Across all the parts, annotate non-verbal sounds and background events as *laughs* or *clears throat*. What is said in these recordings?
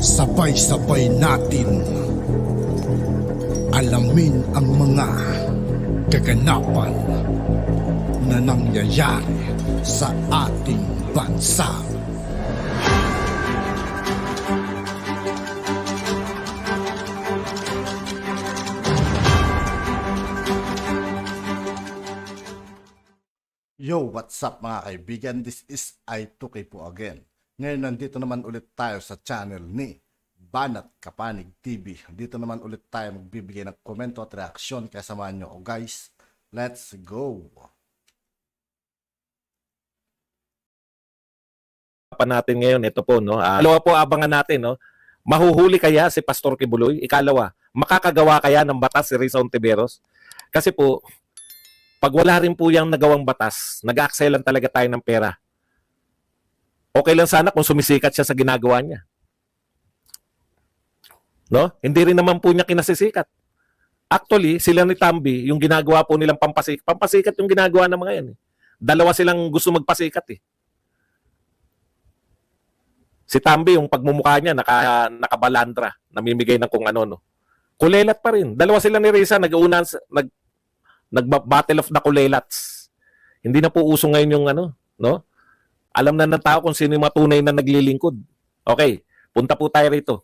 Sabay-sabay natin alamin ang mga kaganapan na nangyayari sa ating bansa. Yo, what's up mga kaibigan? This is I2K po again. Ngayon nandito naman ulit tayo sa channel ni Banat Kapanig TV. Dito naman ulit tayo magbibigay ng komento at reaksyon kaya samahan nyo ako guys. Let's go! pa natin ngayon, ito po, no? Uh, po, abangan natin, no? Mahuhuli kaya si Pastor Kibuloy? Ikalawa, makakagawa kaya ng batas si Risa Tiberos? Kasi po, pag wala rin po yang nagawang batas, nag-aaksay lang talaga tayo ng pera Okay lang sana kung sumisikat siya sa ginagawa niya. No? Hindi rin naman po niya kinasisikat. Actually, sila ni Tambi, yung ginagawa po nilang pampasikat, pampasikat yung ginagawa ng mga yan. Eh. Dalawa silang gusto magpasikat eh. Si Tambi, yung pagmumukha niya, naka, nakabalandra, namimigay ng kung ano. No? Kulelat pa rin. Dalawa sila ni Reza, nag-uunan, nag, nag-battle of the kulelats. Hindi na po uso ngayon yung ano, no? Alam na ng tao kung sino yung matunay na naglilingkod. Okay, punta po tayo rito.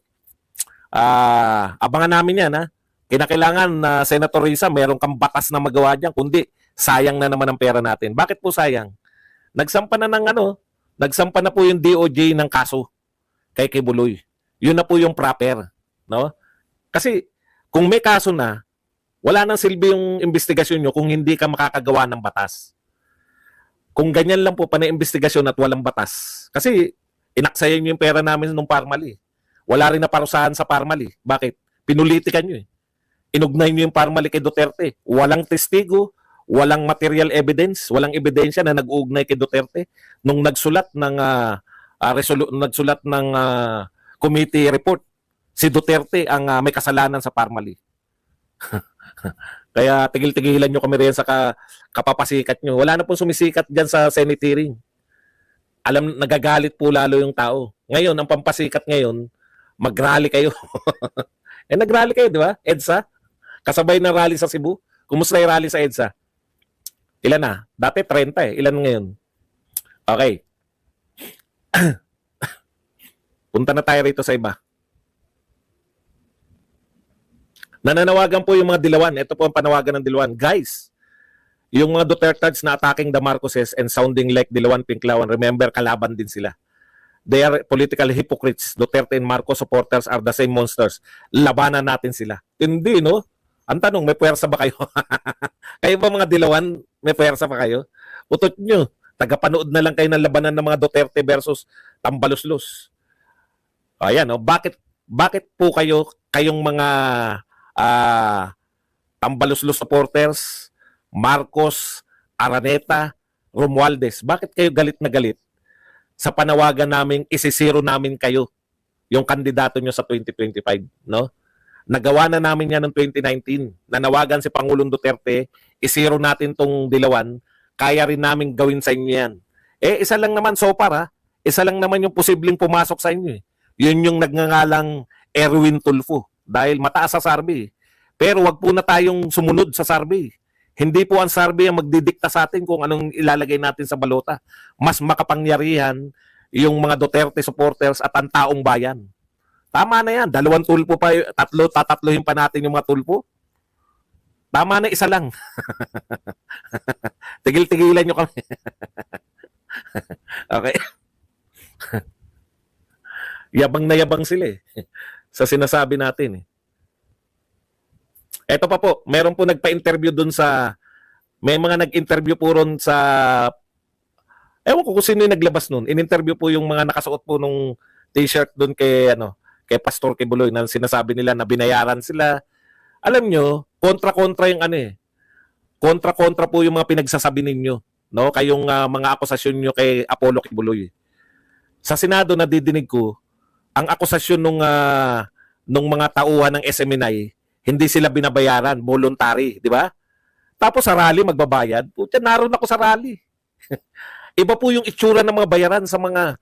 Uh, abangan namin yan ha. Kinakailangan na uh, Senator Risa, meron kang batas na magawa diyan, kundi sayang na naman ang pera natin. Bakit po sayang? Nagsampa na ng ano, nagsampa na po yung DOJ ng kaso kay Kibuloy. Yun na po yung proper. No? Kasi kung may kaso na, wala nang silbi yung investigasyon nyo kung hindi ka makakagawa ng batas. Kung ganyan lang po panaimbestigasyon at walang batas. Kasi inaksayan nyo yung pera namin nung Parmali. Wala rin na parusahan sa Parmali. Bakit? Pinulitikan nyo eh. Inugnay nyo yung Parmali kay Duterte. Walang testigo, walang material evidence, walang ebidensya na nag-uugnay kay Duterte. Nung nagsulat ng, uh, uh, resolu- nagsulat ng uh, committee report, si Duterte ang uh, may kasalanan sa Parmali. *laughs* Kaya tigil-tigilan nyo kami rin sa ka, kapapasikat nyo. Wala na pong sumisikat dyan sa cemetery. Alam, nagagalit po lalo yung tao. Ngayon, ang pampasikat ngayon, mag kayo. *laughs* eh, nag kayo, di ba? EDSA? Kasabay na rally sa Cebu. Kumusta yung rally sa EDSA? Ilan na? Dati 30 eh. Ilan ngayon? Okay. *clears throat* Punta na tayo rito sa iba. Nananawagan po yung mga dilawan. Ito po ang panawagan ng dilawan. Guys, yung mga Dutertards na attacking the Marcoses and sounding like Dilawan Pinklawan, remember, kalaban din sila. They are political hypocrites. Duterte and Marcos supporters are the same monsters. Labanan natin sila. Hindi, no? Ang tanong, may puwersa ba kayo? *laughs* kayo ba mga Dilawan, may puwersa pa kayo? Utot nyo. Tagapanood na lang kayo ng labanan ng mga Duterte versus Tambaluslos. Ayan, no? Bakit, bakit po kayo, kayong mga uh, Tambaluslos supporters, Marcos, Araneta, Romualdez, bakit kayo galit na galit sa panawagan namin, isisiro namin kayo yung kandidato nyo sa 2025, no? Nagawa na namin yan noong 2019. Nanawagan si Pangulong Duterte, isiro natin tong dilawan, kaya rin namin gawin sa inyo yan. Eh, isa lang naman so far, ha? Isa lang naman yung posibleng pumasok sa inyo. Eh. Yun yung nagngangalang Erwin Tulfo dahil mataas sa survey. Pero wag po na tayong sumunod sa survey. Hindi po ang survey ang magdidikta sa atin kung anong ilalagay natin sa balota. Mas makapangyarihan yung mga Duterte supporters at ang taong bayan. Tama na yan. Dalawang tulpo pa, tatlo, tatatlohin pa natin yung mga tulpo. Tama na, isa lang. *laughs* Tigil-tigilan nyo kami. *laughs* okay. *laughs* yabang na yabang sila eh sa sinasabi natin. Eh. Ito pa po, meron po nagpa-interview dun sa, may mga nag-interview po ron sa, ewan ko kung sino yung naglabas nun. In-interview po yung mga nakasuot po nung t-shirt dun kay, ano, kay Pastor Kibuloy na sinasabi nila na binayaran sila. Alam nyo, kontra-kontra yung ano eh. Kontra-kontra po yung mga pinagsasabi ninyo. No? Kayong uh, mga akusasyon nyo kay Apollo Kibuloy. Eh. Sa Senado, nadidinig ko, ang akusasyon nung uh, nung mga tauhan ng SMNI, hindi sila binabayaran, voluntary, di ba? Tapos sa rally magbabayad. Putya, naroon ako sa rally. *laughs* Iba po yung itsura ng mga bayaran sa mga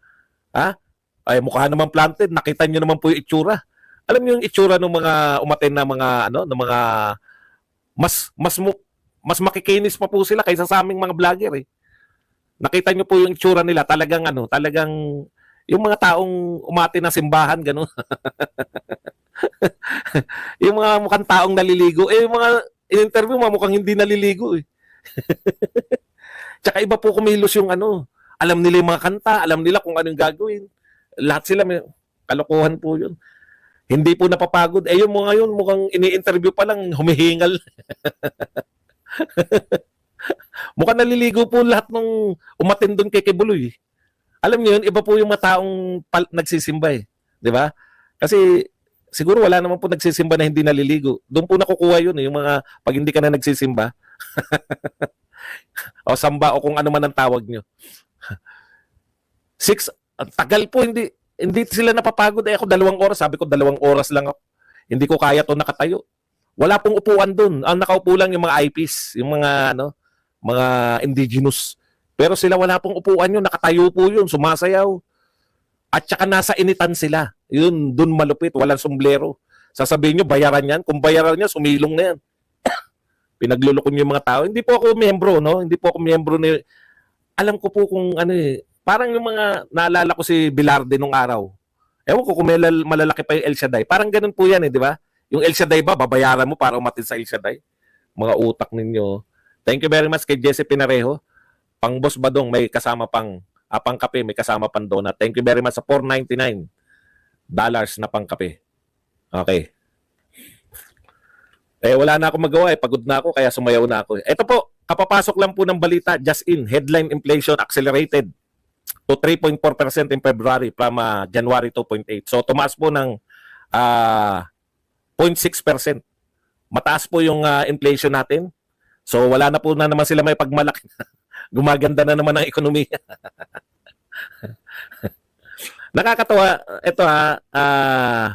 ha? Ah, ay mukha naman planted, nakita niyo naman po yung itsura. Alam niyo yung itsura ng mga umaten na mga ano, ng mga mas mas mas makikinis pa po sila kaysa sa aming mga vlogger eh. Nakita niyo po yung itsura nila, talagang ano, talagang yung mga taong umati na simbahan, gano'n. *laughs* yung mga mukhang taong naliligo. Eh, yung mga in-interview, mga mukhang hindi naliligo. Eh. *laughs* Tsaka iba po kumilos yung ano. Alam nila yung mga kanta. Alam nila kung anong gagawin. Lahat sila may kalokohan po yun. Hindi po napapagod. Eh, yung mga yun, mukhang ini-interview pa lang, humihingal. *laughs* mukhang naliligo po lahat ng umatin doon kay Kibuloy. Eh alam niyo yun, iba po yung mga taong pal- nagsisimba eh. Di ba? Kasi siguro wala naman po nagsisimba na hindi naliligo. Doon po nakukuha yun eh, yung mga pag hindi ka na nagsisimba. *laughs* o samba o kung ano man ang tawag nyo. Six, ang tagal po, hindi, hindi sila napapagod. Eh ako dalawang oras, sabi ko dalawang oras lang ako. Hindi ko kaya to nakatayo. Wala pong upuan doon. Ang nakaupo lang yung mga IPs, yung mga ano, mga indigenous pero sila wala pong upuan yun, nakatayo po yun, sumasayaw. At saka nasa initan sila. Yun, dun malupit, walang sombrero. Sasabihin nyo, bayaran yan. Kung bayaran niya, sumilong na yan. *coughs* Pinagluloko nyo yung mga tao. Hindi po ako miyembro, no? Hindi po ako miyembro ni... Alam ko po kung ano eh. Parang yung mga, naalala ko si Bilarde nung araw. Ewan ko kung may malalaki pa yung El Shaddai. Parang ganun po yan eh, di ba? Yung El Shaddai ba, babayaran mo para umatin sa El Shaddai? Mga utak ninyo. Thank you very much kay Jesse Pinarejo. Pang Boss Badong, may kasama pang, ah, pang kape, may kasama pang donut. Thank you very much sa 499 dollars na pang kape. Okay. Eh, wala na akong magawa eh. Pagod na ako, kaya sumayaw na ako. Ito po, kapapasok lang po ng balita, just in, headline inflation accelerated to 3.4% in February from uh, January 2.8. So, tumaas po ng uh, ah, 0.6%. Mataas po yung uh, inflation natin. So, wala na po na naman sila may pagmalaki. *laughs* Gumaganda na naman ang ekonomiya. Nakakatawa. Ito ha. Uh, ah,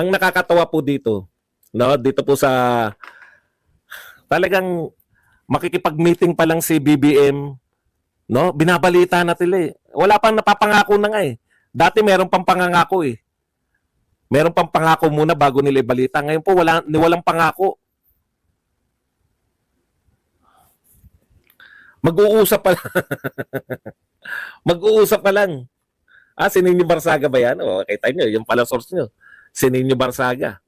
ang nakakatawa po dito, no, dito po sa talagang makikipag-meeting pa lang si BBM, no? Binabalita na sila eh. Wala pang napapangako na nga eh. Dati meron pang pangangako eh. Meron pang pangako muna bago nila ibalita. Ngayon po, wala, walang pangako. Mag-uusap pa lang. *laughs* Mag-uusap pa lang. Ah, si Ninyo Barsaga ba yan? O, kita nyo, yung pala source nyo. Si Ninyo Barsaga.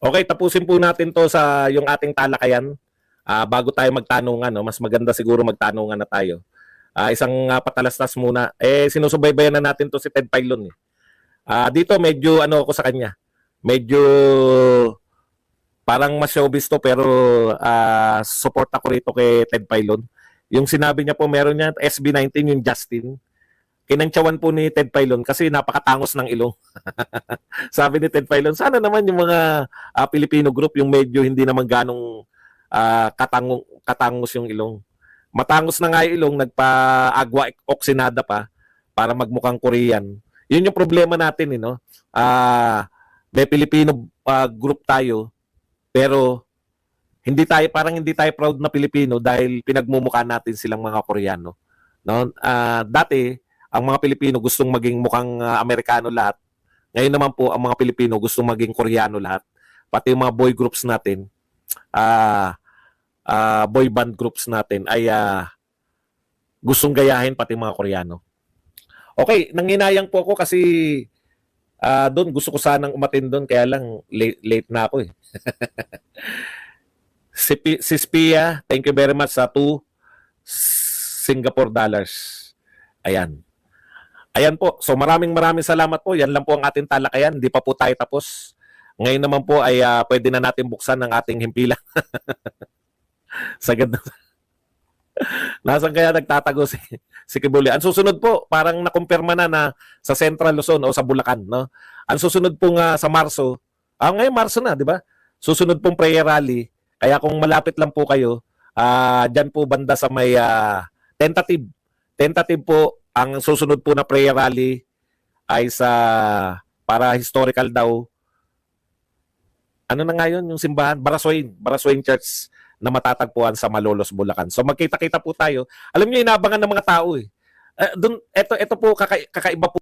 Okay, tapusin po natin to sa yung ating talakayan. Uh, bago tayo magtanungan, no? mas maganda siguro magtanungan na tayo. Uh, isang uh, patalastas muna. Eh, sinusubaybayan na natin to si Ted Pailon. Eh. Uh, dito, medyo ano ako sa kanya. Medyo parang mas showbiz to pero uh, support ako rito kay Ted Pailon. Yung sinabi niya po meron niya, SB19, yung Justin kinantsawan po ni Ted Pailon kasi napakatangos ng ilong. *laughs* Sabi ni Ted Pailon, sana naman yung mga uh, Filipino group yung medyo hindi naman ganong uh, katang- katangos yung ilong matangos na nga yung ilong, nagpa-agwa oksinada pa para magmukhang Korean. Yun yung problema natin, eh, no? Ah, uh, may Pilipino uh, group tayo, pero hindi tayo parang hindi tayo proud na Pilipino dahil pinagmumukha natin silang mga Koreano. No? Uh, dati ang mga Pilipino gustong maging mukhang uh, Amerikano lahat. Ngayon naman po ang mga Pilipino gustong maging Koreano lahat. Pati yung mga boy groups natin. Ah uh, uh, boy band groups natin ay uh, gustong gayahin pati mga Koreano. Okay, nanginayang po ako kasi uh, ah, doon gusto ko sanang umatin doon kaya lang late, late na ako eh. *laughs* si, si Spia, thank you very much sa 2 Singapore dollars. Ayan. Ayan po. So maraming maraming salamat po. Yan lang po ang ating talakayan. Hindi pa po tayo tapos. Ngayon naman po ay uh, pwede na natin buksan ang ating himpilan. *laughs* Sagad na. Nasaan kaya nagtatago si, si Kibuli? Ang susunod po, parang nakumpirma na na sa Central Luzon o sa Bulacan. No? Ang susunod po nga sa Marso, ah, ngayon Marso na, di ba? Susunod pong prayer rally. Kaya kung malapit lang po kayo, ah, dyan po banda sa may ah, tentative. Tentative po, ang susunod po na prayer rally ay sa para historical daw. Ano na nga yun, yung simbahan? Barasoin, Barasoin Church na matatagpuan sa Malolos, Bulacan. So magkita-kita po tayo. Alam niyo, inabangan ng mga tao eh. Uh, dun, eto, eto po, kaka, kakaiba po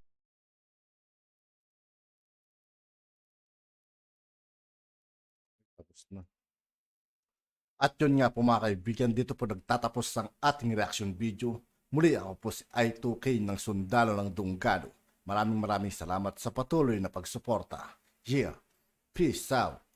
At yun nga po mga kaibigan, dito po nagtatapos ang ating reaction video. Muli ako po si I2K ng Sundalo ng Dunggado. Maraming maraming salamat sa patuloy na pagsuporta. Yeah, peace out.